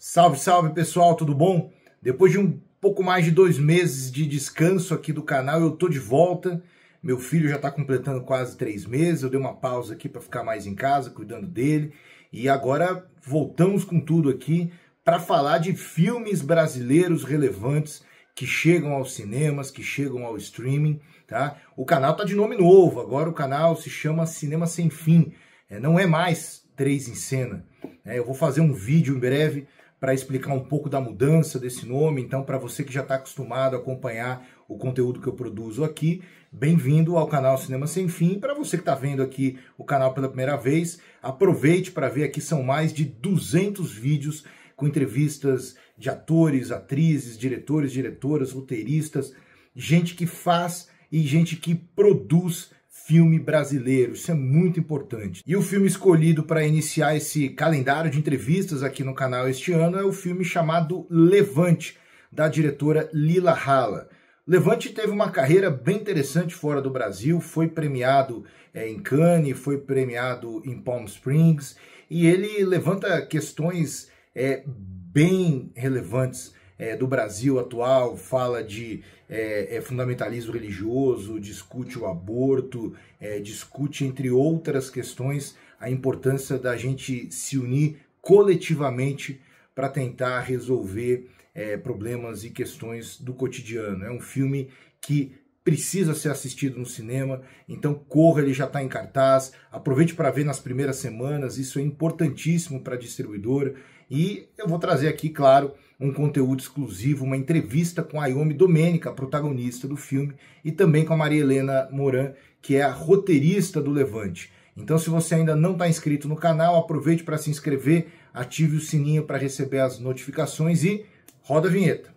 Salve, salve pessoal, tudo bom? Depois de um pouco mais de dois meses de descanso aqui do canal, eu tô de volta. Meu filho já está completando quase três meses. Eu dei uma pausa aqui para ficar mais em casa, cuidando dele. E agora voltamos com tudo aqui para falar de filmes brasileiros relevantes que chegam aos cinemas, que chegam ao streaming, tá? O canal tá de nome novo. Agora o canal se chama Cinema Sem Fim. É, não é mais Três em Cena. É, eu vou fazer um vídeo em breve para explicar um pouco da mudança desse nome. Então, para você que já está acostumado a acompanhar o conteúdo que eu produzo aqui, bem-vindo ao canal Cinema Sem Fim. Para você que está vendo aqui o canal pela primeira vez, aproveite para ver aqui são mais de 200 vídeos com entrevistas de atores, atrizes, diretores, diretoras, roteiristas, gente que faz e gente que produz filme brasileiro. Isso é muito importante. E o filme escolhido para iniciar esse calendário de entrevistas aqui no canal este ano é o filme chamado Levante, da diretora Lila Hala. Levante teve uma carreira bem interessante fora do Brasil, foi premiado é, em Cannes, foi premiado em Palm Springs, e ele levanta questões é, bem relevantes é, do Brasil atual, fala de é, é fundamentalismo religioso, discute o aborto, é, discute, entre outras questões, a importância da gente se unir coletivamente para tentar resolver é, problemas e questões do cotidiano. É um filme que precisa ser assistido no cinema, então corra, ele já está em cartaz, aproveite para ver nas primeiras semanas, isso é importantíssimo para a distribuidora. E eu vou trazer aqui, claro, um conteúdo exclusivo, uma entrevista com a Ayomi Domênica, protagonista do filme, e também com a Maria Helena Moran, que é a roteirista do Levante. Então, se você ainda não está inscrito no canal, aproveite para se inscrever, ative o sininho para receber as notificações e roda a vinheta.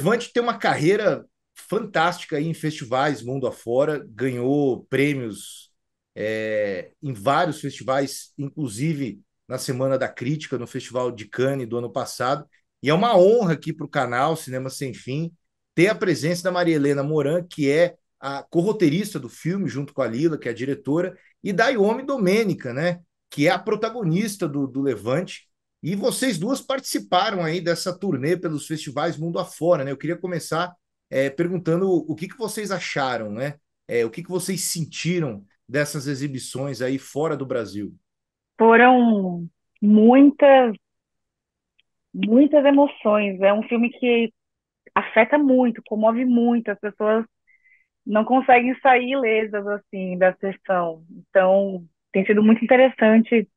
Levante tem uma carreira fantástica aí em festivais mundo afora, ganhou prêmios é, em vários festivais, inclusive na Semana da Crítica, no Festival de Cannes do ano passado. E é uma honra aqui para o canal Cinema Sem Fim ter a presença da Maria Helena Moran, que é a corroteirista do filme, junto com a Lila, que é a diretora, e da Yomi Domênica, né, que é a protagonista do, do Levante, e vocês duas participaram aí dessa turnê pelos festivais mundo afora, né? Eu queria começar é, perguntando o que, que vocês acharam, né? É, o que, que vocês sentiram dessas exibições aí fora do Brasil? Foram muitas, muitas emoções. É um filme que afeta muito, comove muito. As pessoas não conseguem sair ilesas assim da sessão. Então, tem sido muito interessante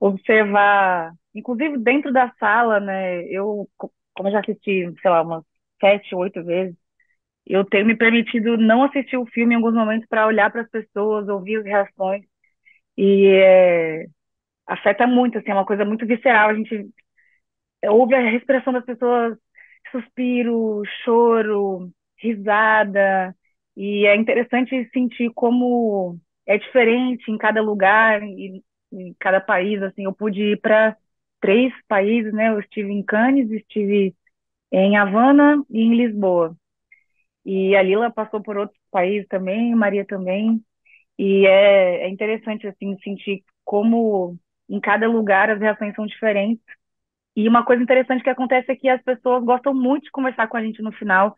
observar Inclusive, dentro da sala, né? Eu, como eu já assisti, sei lá, umas sete, oito vezes, eu tenho me permitido não assistir o filme em alguns momentos para olhar para as pessoas, ouvir as reações. E é, afeta muito, assim, é uma coisa muito visceral. A gente ouve a respiração das pessoas, suspiro, choro, risada. E é interessante sentir como é diferente em cada lugar, em, em cada país. Assim, eu pude ir para três países, né? Eu estive em Cannes, estive em Havana e em Lisboa. E a Lila passou por outros países também, Maria também. E é, é interessante, assim, sentir como em cada lugar as reações são diferentes. E uma coisa interessante que acontece é que as pessoas gostam muito de conversar com a gente no final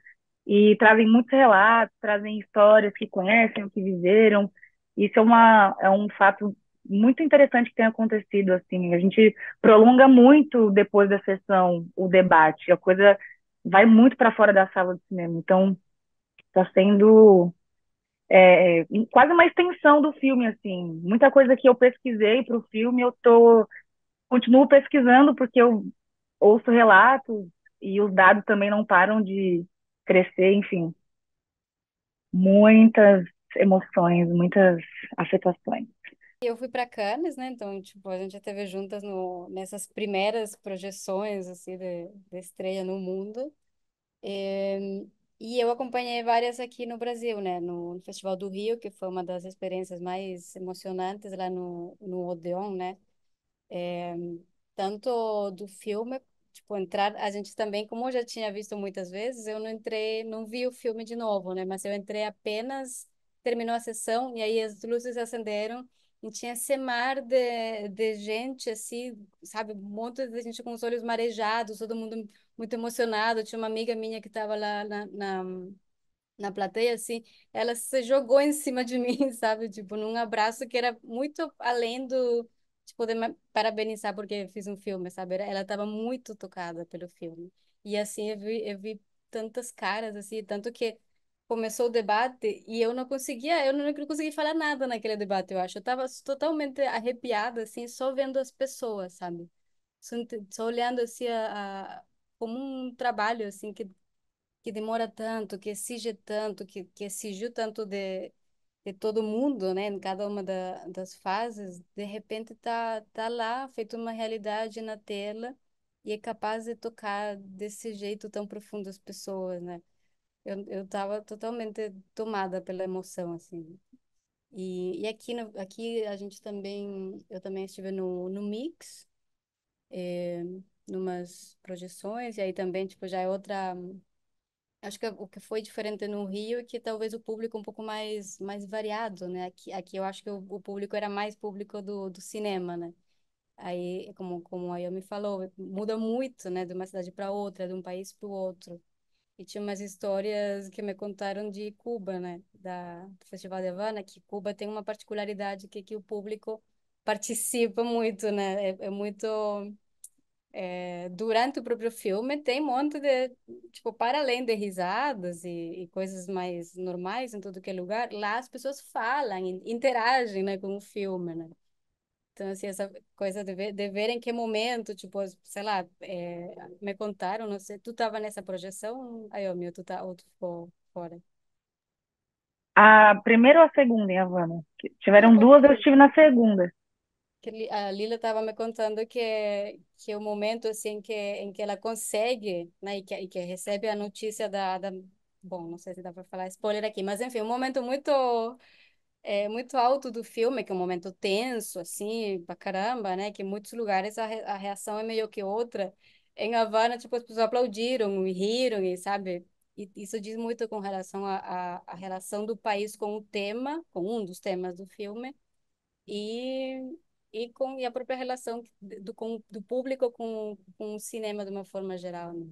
e trazem muitos relatos, trazem histórias que conhecem, que viveram. Isso é, uma, é um fato muito interessante que tenha acontecido, assim, a gente prolonga muito depois da sessão o debate, a coisa vai muito para fora da sala de cinema, então está sendo é, quase uma extensão do filme, assim, muita coisa que eu pesquisei para o filme, eu tô, continuo pesquisando, porque eu ouço relatos e os dados também não param de crescer, enfim, muitas emoções, muitas afetações. Eu fui para Cannes, né? Então, tipo, a gente já teve juntas no, nessas primeiras projeções, assim, de, de estreia no mundo. E, eh, e eu acompanhei várias aqui no Brasil, né? No, Festival do Rio, que foi uma das experiências mais emocionantes lá no, no Odeon, né? É, tanto do filme, tipo, entrar... A gente também, como eu já tinha visto muitas vezes, eu não entrei, não vi o filme de novo, né? Mas eu entrei apenas... Terminou a sessão e aí as luzes acenderam e tinha esse mar de, de gente, assim, sabe? Um monte de gente com os olhos marejados, todo mundo muito emocionado. Tinha uma amiga minha que estava lá na, na, na, plateia, assim, ela se jogou em cima de mim, sabe? Tipo, num abraço que era muito além do tipo, de poder parabenizar porque fiz um filme, sabe? Ela estava muito tocada pelo filme. E assim, eu vi, eu vi tantas caras, assim, tanto que começou o debate e eu não conseguia, eu não consegui falar nada naquele debate, eu acho. Eu estava totalmente arrepiada, assim, só vendo as pessoas, sabe? Só, só olhando, assim, a, a, como um trabalho, assim, que, que demora tanto, que exige tanto, que, que exigiu tanto de, de todo mundo, né? Em cada uma da, das fases, de repente tá, tá lá, feito uma realidade na tela e é capaz de tocar desse jeito tão profundo as pessoas, né? Eu, eu tava totalmente tomada pela emoção, assim. E, e aqui, no, aqui a gente também, eu também estive no, no Mix, é, numas projeções, e aí também, tipo, já é outra... Acho que o que foi diferente no Rio é que talvez o público um pouco mais, mais variado, né? Aqui, aqui eu acho que o, o público era mais público do, do cinema, né? Aí, como, como a me falou, muda muito, né? De uma cidade para outra, de um país para o outro. E tinha umas histórias que me contaram de Cuba, né? Da, do Festival de Havana, que Cuba tem uma particularidade que, é que o público participa muito, né? É, é muito. É, durante o próprio filme tem um monte de. Tipo, para além de risadas e, e coisas mais normais em todo que é lugar, lá as pessoas falam, interagem né, com o filme, né? Então, assim, essa coisa de ver, de ver em que momento, tipo, sei lá, é, me contaram, não sei, tu estava nessa projeção? Aí, ó, meu, tu tá, ou tu ficou fora? A primeira ou a segunda em Havana? Tiveram duas, eu estive na segunda. Que A Lila estava me contando que que o momento assim que em que ela consegue, né, e que, e que recebe a notícia da, da bom, não sei se dá para falar spoiler aqui, mas enfim, um momento muito é, muito alto do filme, que é um momento tenso, assim, pra caramba, né? Que em muitos lugares a, re a reação é meio que outra. Em Havana, tipo, as pessoas aplaudiram e riram, e sabe? E isso diz muito com relação à relação do país com o tema, com um dos temas do filme, e, e com e a própria relação do, com, do público com, com o cinema de uma forma geral, né?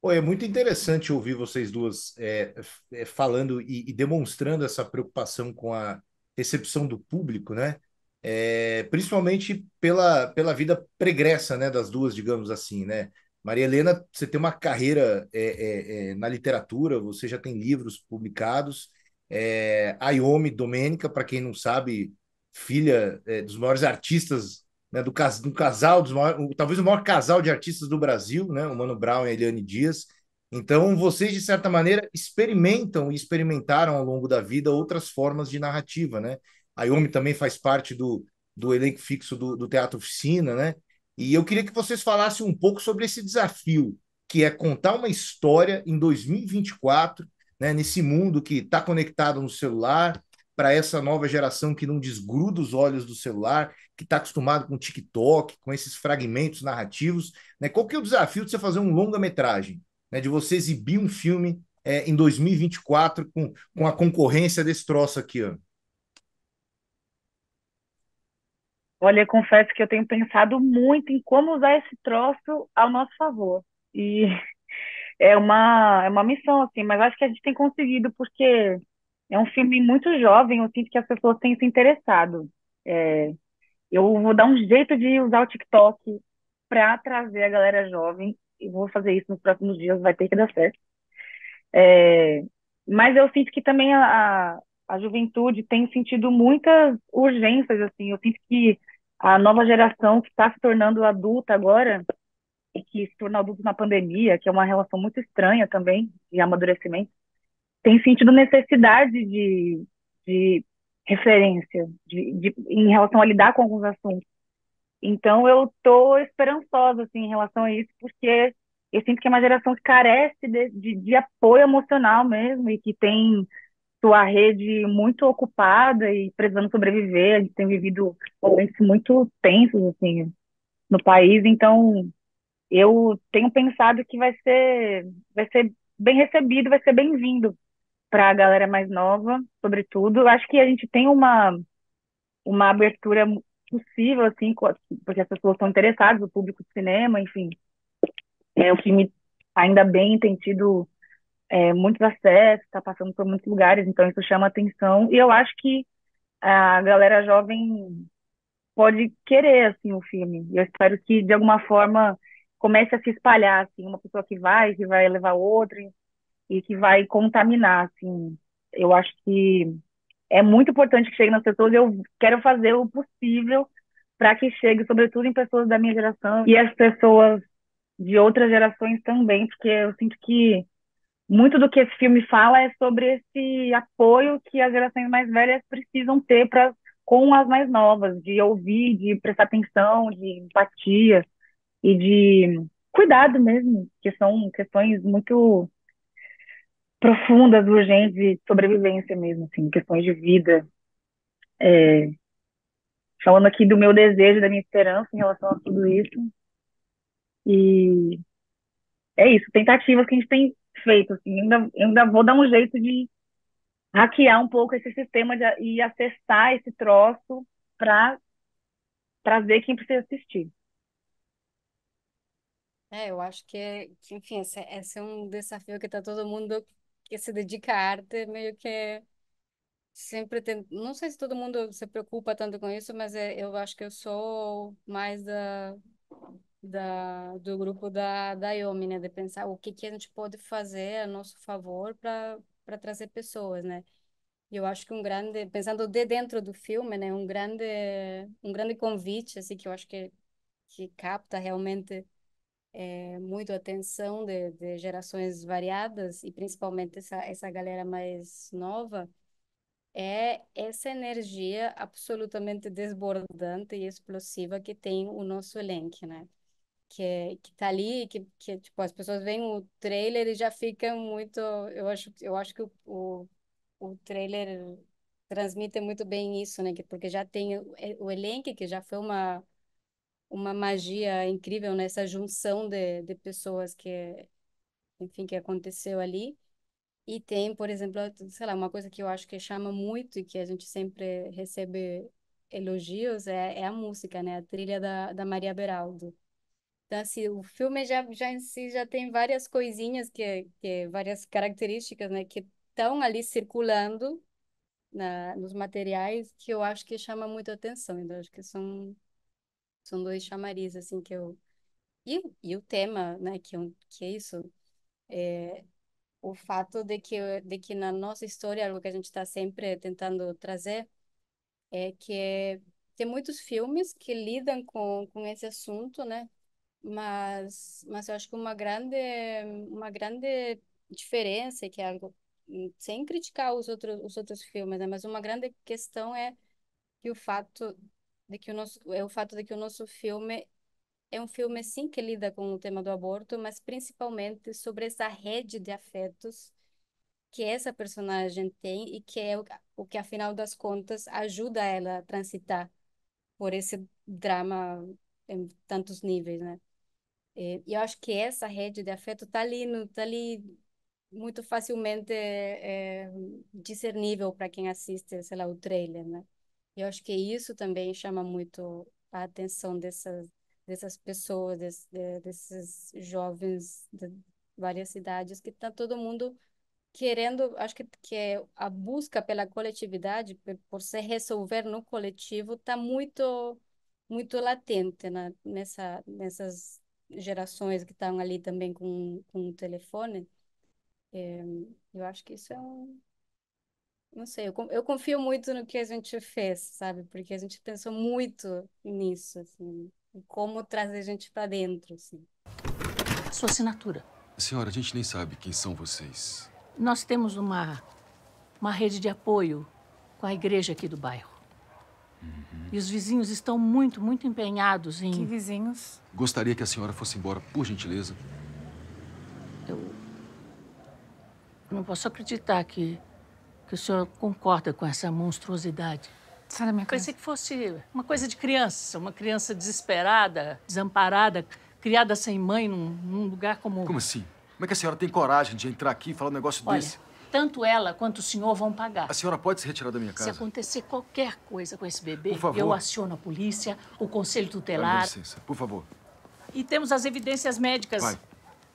Pô, é muito interessante ouvir vocês duas é, é, falando e, e, demonstrando essa preocupação com a recepção do público, né? É, principalmente pela, pela vida pregressa né, das duas, digamos assim, né? Maria Helena, você tem uma carreira é, é, é, na literatura, você já tem livros publicados. É, Ayomi Domênica, para quem não sabe, filha dos maiores artistas né, do, do casal, dos maiores, talvez o maior casal de artistas do Brasil, né, o Mano Brown e a Eliane Dias. Então, vocês, de certa maneira, experimentam e experimentaram ao longo da vida outras formas de narrativa, né? A Yomi também faz parte do, do elenco fixo do, do Teatro Oficina, né? E eu queria que vocês falassem um pouco sobre esse desafio, que é contar uma história em 2024, né, nesse mundo que está conectado no celular, para essa nova geração que não desgruda os olhos do celular que está acostumado com TikTok, com esses fragmentos narrativos, né? Qual que é o desafio de você fazer um longa-metragem, né? De você exibir um filme é, em 2024 com, com a concorrência desse troço aqui, ó? Olha, eu confesso que eu tenho pensado muito em como usar esse troço ao nosso favor. E é uma, é uma missão, assim, mas acho que a gente tem conseguido, porque é um filme muito jovem, eu sinto que as pessoas têm se interessado. É, eu vou dar um jeito de usar o TikTok para trazer a galera jovem. E vou fazer isso nos próximos dias, vai ter que dar certo. É, mas eu sinto que também a, a juventude tem sentido muitas urgências, assim. Eu sinto que a nova geração que está se tornando adulta agora e que se tornou adulto na pandemia, que é uma relação muito estranha também de amadurecimento, tem sentido necessidade de, de referência de, de, em relação a lidar com alguns assuntos. Então, eu estou esperançosa assim, em relação a isso, porque eu sinto que é uma geração que carece de, de, de apoio emocional mesmo e que tem sua rede muito ocupada e precisando sobreviver. A gente tem vivido momentos muito tensos assim, no país, então eu tenho pensado que vai ser, vai ser bem recebido, vai ser bem-vindo para a galera mais nova, sobretudo. Eu acho que a gente tem uma, uma abertura possível, assim, porque as pessoas estão interessadas, o público de cinema, enfim. É, o filme, ainda bem, tem tido é, muitos acessos, está passando por muitos lugares, então isso chama atenção. E eu acho que a galera jovem pode querer, assim, o filme. E eu espero que, de alguma forma, comece a se espalhar, assim, uma pessoa que vai, que vai levar outra, e que vai contaminar, assim. Eu acho que é muito importante que chegue nas pessoas. Eu quero fazer o possível para que chegue, sobretudo em pessoas da minha geração e as pessoas de outras gerações também, porque eu sinto que muito do que esse filme fala é sobre esse apoio que as gerações mais velhas precisam ter para com as mais novas, de ouvir, de prestar atenção, de empatia e de cuidado mesmo, que são questões muito profundas, urgentes de sobrevivência mesmo, assim, questões de vida. É, falando aqui do meu desejo, da minha esperança em relação a tudo isso. E é isso, tentativas que a gente tem feito. Assim, ainda, ainda vou dar um jeito de hackear um pouco esse sistema de, e acessar esse troço para trazer quem precisa assistir. É, eu acho que, é, que enfim, esse, é, esse é um desafio que está todo mundo que se dedica à arte é meio que é sempre tem... Não sei se todo mundo se preocupa tanto com isso, mas é, eu acho que eu sou mais da, da do grupo da, da IOMI, né? De pensar o que, que a gente pode fazer a nosso favor para trazer pessoas, né? Eu acho que um grande, pensando de dentro do filme, né, um grande, um grande convite assim que eu acho que que capta realmente é, muito atenção de, de, gerações variadas, e principalmente essa, essa galera mais nova, é essa energia absolutamente desbordante e explosiva que tem o nosso elenco, né? Que, é, que tá ali, que, que tipo, as pessoas veem o trailer e já ficam muito... Eu acho, eu acho que o, o, o trailer transmite muito bem isso, né? Porque já tem o, é, o elenco, que já foi uma uma magia incrível nessa né? junção de, de pessoas que, enfim, que aconteceu ali. E tem, por exemplo, sei lá, uma coisa que eu acho que chama muito e que a gente sempre recebe elogios é, é a música, né? A trilha da, da Maria Beraldo. Então, assim, o filme já, já em si já tem várias coisinhas, que, que várias características, né? Que estão ali circulando na, nos materiais que eu acho que chama muito atenção. Então, acho que são são dois chamariz, assim, que eu... E, e o tema, né, que, que é isso, é o fato de que, de que na nossa história, algo que a gente está sempre tentando trazer, é que tem muitos filmes que lidam com, com esse assunto, né? Mas, mas eu acho que uma grande, uma grande diferença, que é algo sem criticar os outros, os outros filmes, né? mas uma grande questão é que o fato de que o nosso é o fato de que o nosso filme é um filme sim que lida com o tema do aborto, mas principalmente sobre essa rede de afetos que essa personagem tem e que é o, o que afinal das contas ajuda ela a transitar por esse drama em tantos níveis, né? E eu acho que essa rede de afeto tá ali, no, tá ali muito facilmente é, discernível para quem assiste, sei lá, o trailer, né? E eu acho que isso também chama muito a atenção dessas, dessas pessoas, desse, desses jovens de várias cidades, que está todo mundo querendo, acho que, que é a busca pela coletividade, por, se resolver no coletivo, está muito muito latente na, né, nessa, nessas gerações que estão ali também com, com o telefone. É, eu acho que isso é um, não sei, eu, confio muito no que a gente fez, sabe? Porque a gente pensou muito nisso, assim, como trazer a gente para dentro, assim. Sua assinatura. Senhora, a gente nem sabe quem são vocês. Nós temos uma, uma rede de apoio com a igreja aqui do bairro. Uhum. E os vizinhos estão muito, muito empenhados em. Que vizinhos? Gostaria que a senhora fosse embora, por gentileza. Eu. Não posso acreditar que que o senhor concorda com essa monstruosidade. Sai da minha casa. Pensei que fosse uma coisa de criança, uma criança desesperada, desamparada, criada sem mãe num, num lugar como... Como assim? Como é que a senhora tem coragem de entrar aqui e falar um negócio Olha, desse? tanto ela quanto o senhor vão pagar. A senhora pode se retirar da minha casa? Se acontecer qualquer coisa com esse bebê, eu aciono a polícia, o conselho tutelar... Dá licença, por favor. E temos as evidências médicas Vai.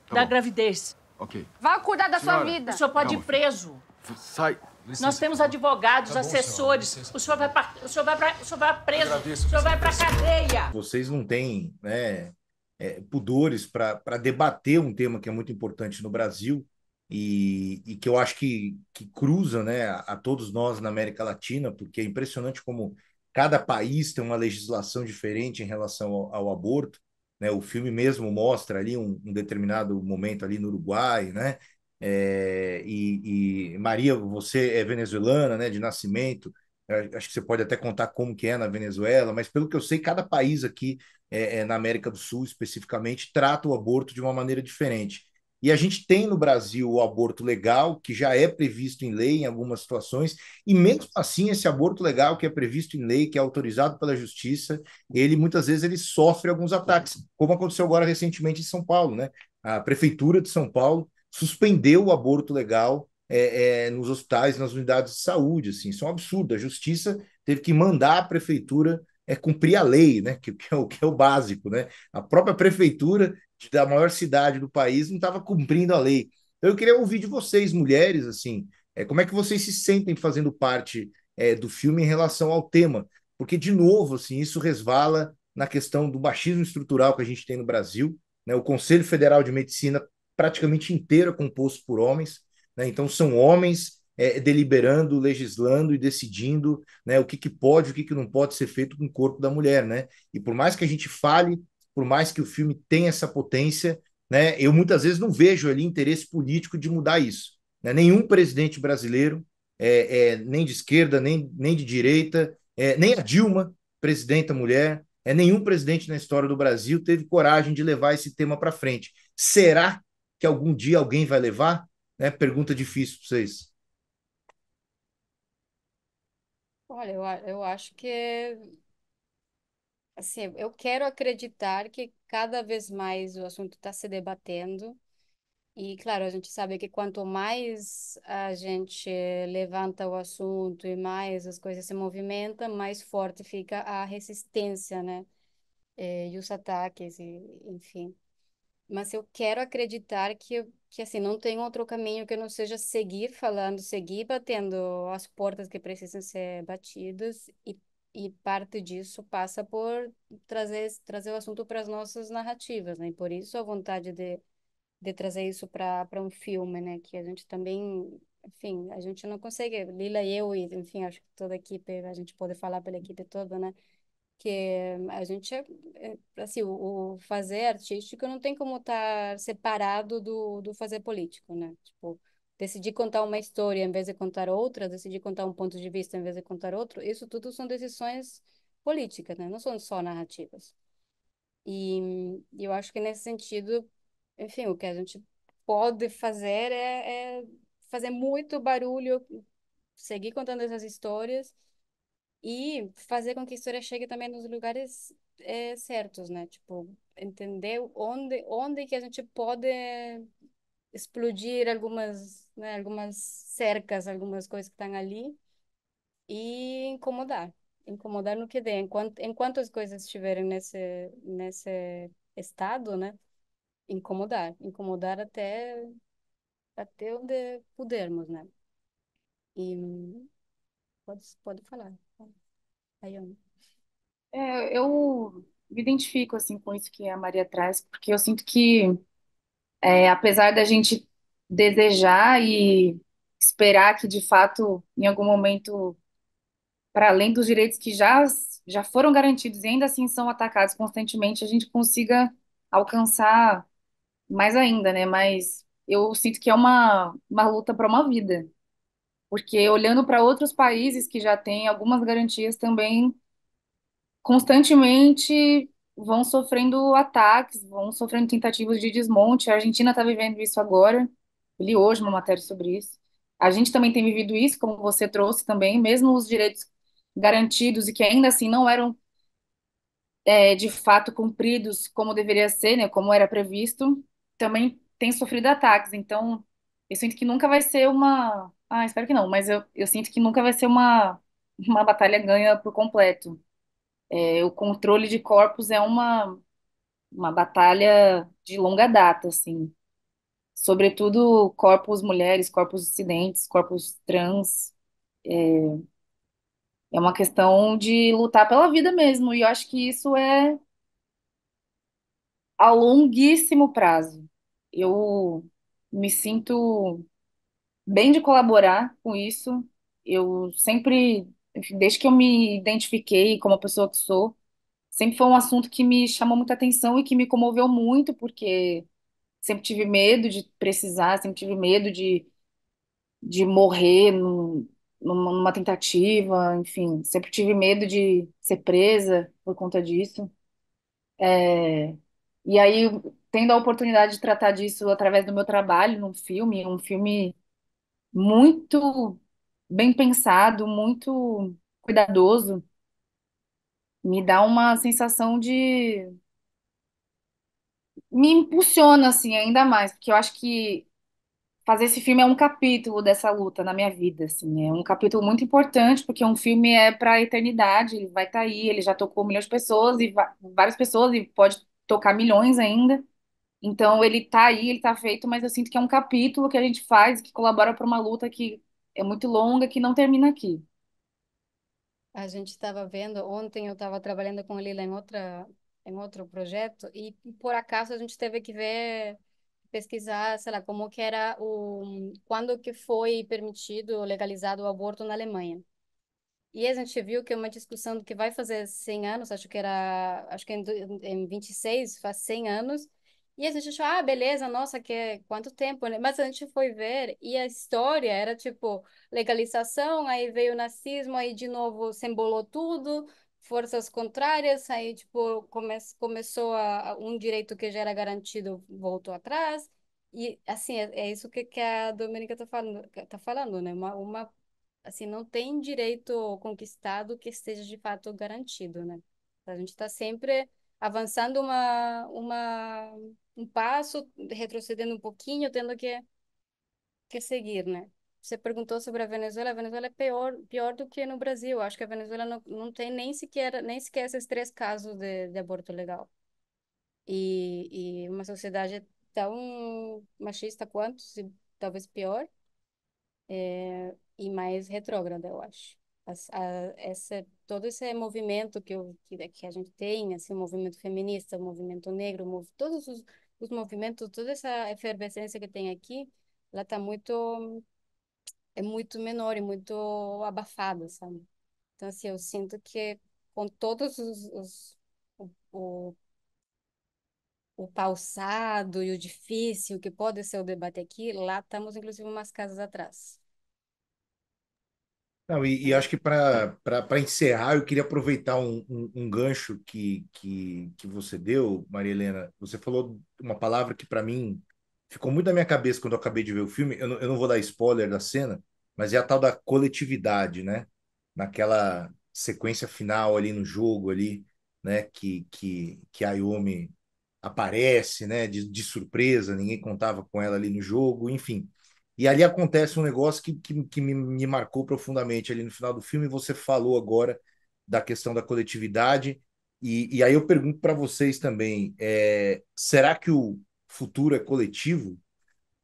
Tá da bom. gravidez. Ok. Vá cuidar da senhora, sua vida. O senhor pode Calma, ir preso. Sai. Licença, Nós temos advogados, tá bom, assessores. Senhora, o senhor vai para o senhor vai para o senhor vai preso, agradeço, o senhor vai para cadeia. Vocês não têm, né, é, pudores para debater um tema que é muito importante no Brasil e, e que eu acho que, que cruza né, a, a todos nós na América Latina, porque é impressionante como cada país tem uma legislação diferente em relação ao, ao aborto. Né? O filme mesmo mostra ali um, um determinado momento ali no Uruguai, né? É, e, e, Maria, você é venezuelana, né, de nascimento. Acho que você pode até contar como que é na Venezuela, mas pelo que eu sei, cada país aqui é, é, na América do Sul especificamente trata o aborto de uma maneira diferente. E a gente tem no Brasil o aborto legal, que já é previsto em lei em algumas situações, e mesmo assim esse aborto legal que é previsto em lei, que é autorizado pela justiça, ele muitas vezes ele sofre alguns ataques, como aconteceu agora recentemente em São Paulo, né? A prefeitura de São Paulo suspendeu o aborto legal é, é, nos hospitais, nas unidades de saúde. Assim. Isso é um absurdo. A justiça teve que mandar a prefeitura é, cumprir a lei, né? que, que, é o, que é o básico. Né? A própria prefeitura da maior cidade do país não estava cumprindo a lei. Então, eu queria ouvir de vocês, mulheres, assim, é, como é que vocês se sentem fazendo parte é, do filme em relação ao tema? Porque, de novo, assim, isso resvala na questão do machismo estrutural que a gente tem no Brasil. Né? O Conselho Federal de Medicina praticamente inteira composto por homens, né? então são homens é, deliberando, legislando e decidindo né, o que, que pode, o que, que não pode ser feito com o corpo da mulher, né? E por mais que a gente fale, por mais que o filme tenha essa potência, né, eu muitas vezes não vejo ali interesse político de mudar isso. Né? Nenhum presidente brasileiro, é, é, nem de esquerda, nem, nem de direita, é, nem a Dilma, presidenta mulher, é, nenhum presidente na história do Brasil teve coragem de levar esse tema para frente. Será que algum dia alguém vai levar? né? pergunta difícil para vocês. Olha, eu, eu acho que assim, eu quero acreditar que cada vez mais o assunto está se debatendo. E claro, a gente sabe que quanto mais a gente levanta o assunto e mais as coisas se movimentam, mais forte fica a resistência, né? Eh, e os ataques, e, enfim mas eu quero acreditar que, que assim, não tem outro caminho que não seja seguir falando, seguir batendo as portas que precisam ser batidas e, e parte disso passa por trazer, trazer o assunto para as nossas narrativas, né? E por isso a vontade de, de trazer isso para um filme, né? Que a gente também, enfim, a gente não consegue, Lila e eu, e enfim, acho que toda a equipe, a gente pode falar pela equipe toda, né? porque a gente é, é, assim o, o fazer artístico não tem como estar tá separado do, do fazer político né tipo decidir contar uma história em vez de contar outra decidir contar um ponto de vista em vez de contar outro isso tudo são decisões políticas né não são só narrativas e eu acho que nesse sentido enfim o que a gente pode fazer é, é fazer muito barulho seguir contando essas histórias e fazer com que a história chegue também nos lugares é, certos, né? Tipo, entender onde onde que a gente pode explodir algumas, né, algumas cercas, algumas coisas que estão ali e incomodar, incomodar no que der, enquanto enquanto as coisas estiverem nesse nesse estado, né? Incomodar, incomodar até até onde pudermos, né? E pode pode falar. É, eu me identifico assim com isso que a Maria traz, porque eu sinto que é, apesar da gente desejar e esperar que de fato em algum momento para além dos direitos que já já foram garantidos e ainda assim são atacados constantemente, a gente consiga alcançar mais ainda, né? Mas eu sinto que é uma, uma luta para uma vida. Porque olhando para outros países que já têm algumas garantias também, constantemente vão sofrendo ataques, vão sofrendo tentativas de desmonte. A Argentina está vivendo isso agora. Eu li hoje uma matéria sobre isso. A gente também tem vivido isso, como você trouxe também, mesmo os direitos garantidos e que ainda assim não eram é, de fato cumpridos como deveria ser, né, como era previsto, também tem sofrido ataques. Então, eu sinto que nunca vai ser uma ah, espero que não, mas eu, eu sinto que nunca vai ser uma, uma batalha ganha por completo. É, o controle de corpos é uma, uma batalha de longa data, assim. Sobretudo corpos mulheres, corpos dissidentes, corpos trans. É, é uma questão de lutar pela vida mesmo. E eu acho que isso é a longuíssimo prazo. Eu me sinto bem de colaborar com isso. Eu sempre, enfim, desde que eu me identifiquei como a pessoa que sou, sempre foi um assunto que me chamou muita atenção e que me comoveu muito, porque sempre tive medo de precisar, sempre tive medo de, de morrer num, numa tentativa, enfim, sempre tive medo de ser presa por conta disso. É, e aí, tendo a oportunidade de tratar disso através do meu trabalho num filme, um filme muito bem pensado, muito cuidadoso, me dá uma sensação de. Me impulsiona, assim, ainda mais, porque eu acho que fazer esse filme é um capítulo dessa luta na minha vida, assim, é um capítulo muito importante, porque um filme é para a eternidade, ele vai estar tá aí, ele já tocou milhões de pessoas e várias pessoas e pode tocar milhões ainda. Então ele está aí, ele está feito, mas eu sinto que é um capítulo que a gente faz, que colabora para uma luta que é muito longa, que não termina aqui. A gente estava vendo, ontem eu estava trabalhando com a Lila em, outra, em outro projeto e por acaso a gente teve que ver pesquisar, sei lá, como que era o quando que foi permitido, legalizado o aborto na Alemanha. E a gente viu que é uma discussão que vai fazer 100 anos, acho que era, acho que em, em 26 faz 100 anos, e a gente achou, ah, beleza, nossa, que quanto tempo, né? Mas a gente foi ver e a história era tipo legalização, aí veio o nazismo, aí de novo se embolou tudo, forças contrárias, aí tipo come começou a, um direito que já era garantido voltou atrás. E assim, é, é isso que, que a Domenica tá falando, tá falando, né? Uma, uma assim, não tem direito conquistado que esteja de fato garantido, né? A gente está sempre avançando uma, uma, um passo, retrocedendo um pouquinho, tendo que, que seguir, né? Você perguntou sobre a Venezuela. A Venezuela é pior, pior do que no Brasil. Acho que a Venezuela não, não tem nem sequer, nem sequer esses três casos de, de aborto legal. E, e uma sociedade tão machista quanto, se, talvez pior, é, e mais retrógrada, eu acho essa, todo esse movimento que, eu, que, que, a gente tem, assim, o movimento feminista, o movimento negro, mov, todos os, os movimentos, toda essa efervescência que tem aqui, ela está muito, é muito menor e muito abafada, sabe? Então, assim, eu sinto que com todos os, os o, o, o pausado e o difícil que pode ser o debate aqui, lá estamos, inclusive, umas casas atrás. Não, e, e acho que para encerrar, eu queria aproveitar um, um, um gancho que, que, que você deu, Maria Helena. Você falou uma palavra que, para mim, ficou muito na minha cabeça quando eu acabei de ver o filme. Eu não, eu não vou dar spoiler da cena, mas é a tal da coletividade, né? Naquela sequência final ali no jogo, ali, né? Que, que, que a Ayumi aparece, né? De, de surpresa, ninguém contava com ela ali no jogo, enfim. E ali acontece um negócio que, que, que me, me, marcou profundamente ali no final do filme. Você falou agora da questão da coletividade. E, e aí eu pergunto para vocês também: é, será que o futuro é coletivo?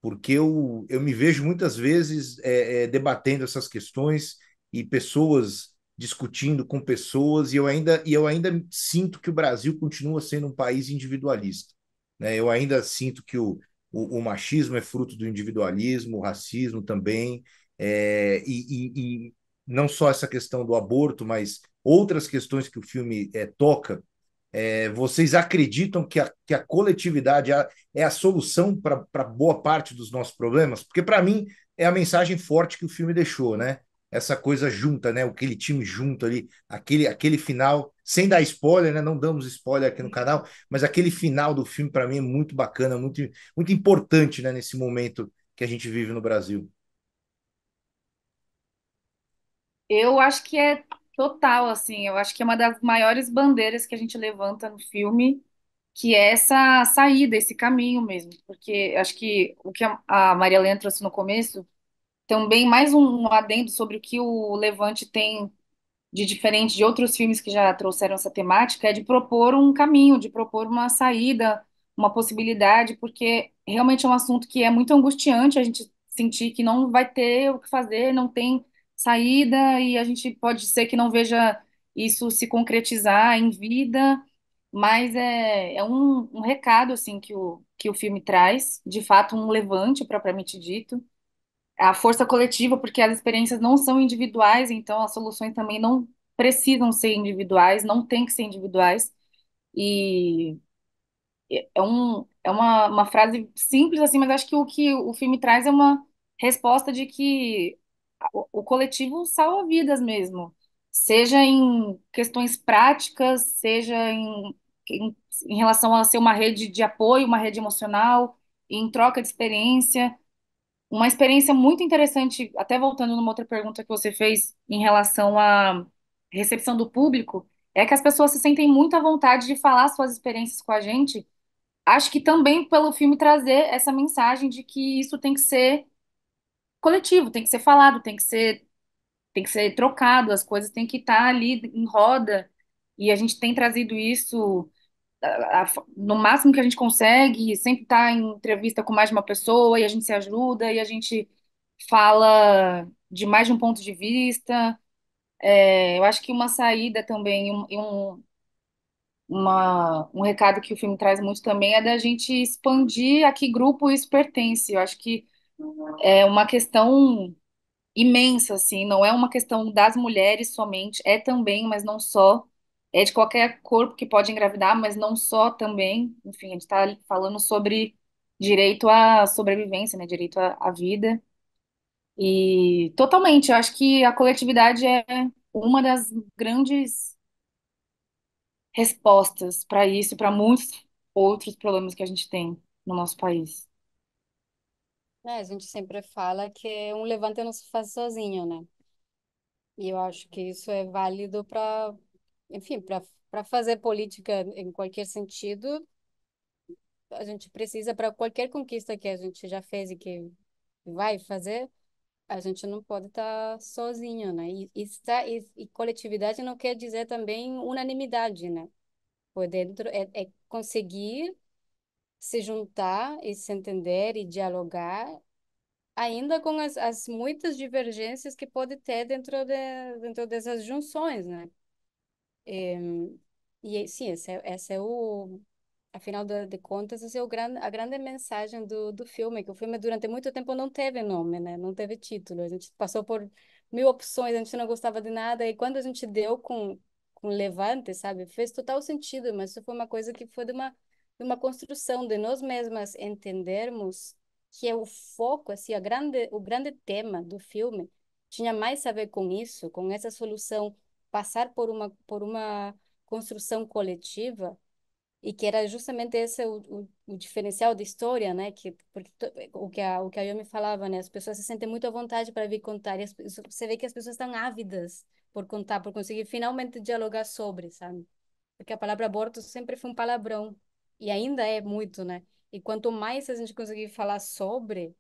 Porque eu, eu me vejo muitas vezes é, é, debatendo essas questões e pessoas discutindo com pessoas, e eu ainda, e eu ainda sinto que o Brasil continua sendo um país individualista. Né? Eu ainda sinto que o, o, o machismo é fruto do individualismo, o racismo também, é, e, e, e, não só essa questão do aborto, mas outras questões que o filme é, toca. É, vocês acreditam que a, que a coletividade é a é solução para boa parte dos nossos problemas? Porque, para mim, é a mensagem forte que o filme deixou, né? essa coisa junta, né? Aquele time junto ali, aquele, aquele final, sem dar spoiler, né? Não damos spoiler aqui no canal, mas aquele final do filme, para mim, é muito bacana, muito, muito importante, né? Nesse momento que a gente vive no Brasil. Eu acho que é total, assim. Eu acho que é uma das maiores bandeiras que a gente levanta no filme, que é essa saída, esse caminho mesmo. Porque acho que o que a Maria Helena trouxe no começo também mais um adendo sobre o que o Levante tem de diferente de outros filmes que já trouxeram essa temática, é de propor um caminho, de propor uma saída, uma possibilidade, porque realmente é um assunto que é muito angustiante a gente sentir que não vai ter o que fazer, não tem saída, e a gente pode ser que não veja isso se concretizar em vida, mas é, é um, um recado assim que o, que o filme traz, de fato um levante propriamente dito, a força coletiva, porque as experiências não são individuais, então as soluções também não precisam ser individuais, não têm que ser individuais. E é, um, é uma, uma frase simples assim, mas acho que o que o filme traz é uma resposta de que o, o coletivo salva vidas mesmo, seja em questões práticas, seja em, em, em relação a ser uma rede de apoio, uma rede emocional, em troca de experiência uma experiência muito interessante, até voltando numa outra pergunta que você fez em relação à recepção do público, é que as pessoas se sentem muito à vontade de falar suas experiências com a gente. Acho que também pelo filme trazer essa mensagem de que isso tem que ser coletivo, tem que ser falado, tem que ser tem que ser trocado, as coisas têm que estar ali em roda. E a gente tem trazido isso a, a, no máximo que a gente consegue, sempre está em entrevista com mais de uma pessoa e a gente se ajuda e a gente fala de mais de um ponto de vista. É, eu acho que uma saída também um, um, uma, um recado que o filme traz muito também é da gente expandir a que grupo isso pertence. Eu acho que é uma questão imensa, assim, não é uma questão das mulheres somente, é também, mas não só é de qualquer corpo que pode engravidar, mas não só também. Enfim, a gente está falando sobre direito à sobrevivência, né? Direito à, à vida. E totalmente, eu acho que a coletividade é uma das grandes respostas para isso, para muitos outros problemas que a gente tem no nosso país. É, a gente sempre fala que um levanta não se faz sozinho, né? E eu acho que isso é válido para enfim, para fazer política em qualquer sentido, a gente precisa, para qualquer conquista que a gente já fez e que vai fazer, a gente não pode estar tá sozinho, né? E, e, está, e, e, coletividade não quer dizer também unanimidade, né? Por dentro é, é conseguir se juntar e se entender e dialogar ainda com as, as muitas divergências que pode ter dentro, de, dentro dessas junções, né? Eh, é, e sim, essa é, é o, afinal de, de, contas, essa é o grande, a grande mensagem do, do filme, que o filme durante muito tempo não teve nome, né? Não teve título. A gente passou por mil opções, a gente não gostava de nada, e quando a gente deu com, com Levante, sabe? Fez total sentido, mas isso foi uma coisa que foi de uma, de uma construção de nós mesmas entendermos que é o foco, assim, a grande, o grande tema do filme tinha mais a ver com isso, com essa solução passar por uma, por uma construção coletiva e que era justamente esse o, o, o diferencial da história, né? Que porque o que a o que a Yomi falava, né? As pessoas se sentem muito à vontade para vir contar e as, você vê que as pessoas estão ávidas por contar, por conseguir finalmente dialogar sobre, sabe? Porque a palavra aborto sempre foi um palavrão e ainda é muito, né? E quanto mais a gente conseguir falar sobre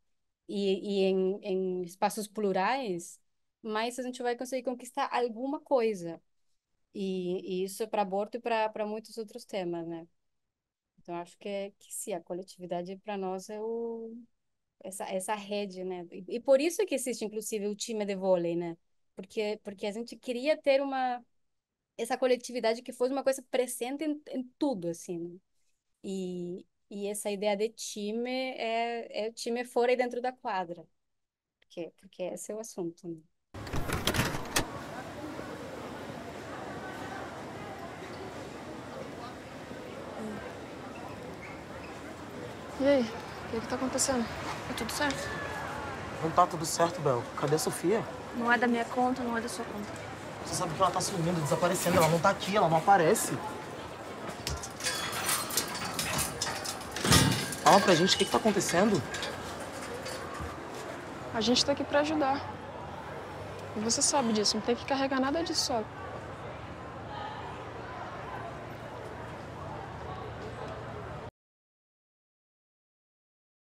e, e em, em espaços plurais, mas a gente vai conseguir conquistar alguma coisa. E, e isso é para aborto e para muitos outros temas, né? Então, acho que, é, que sim, a coletividade para nós é o, essa, essa rede, né? E, e, por isso que existe, inclusive, o time de vôlei, né? Porque, porque a gente queria ter uma essa coletividade que fosse uma coisa presente em, em tudo, assim. Né? E, e essa ideia de time é, é o time fora e dentro da quadra. Porque, porque esse é o assunto. Né? E aí? O que, é que tá acontecendo? Tá tudo certo? Não tá tudo certo, Bel. Cadê a Sofia? Não é da minha conta, não é da sua conta. Você sabe que ela tá sumindo, desaparecendo. Ela não tá aqui, ela não aparece. Fala pra gente o que, que tá acontecendo. A gente tá aqui pra ajudar. E você sabe disso, não tem que carregar nada disso só.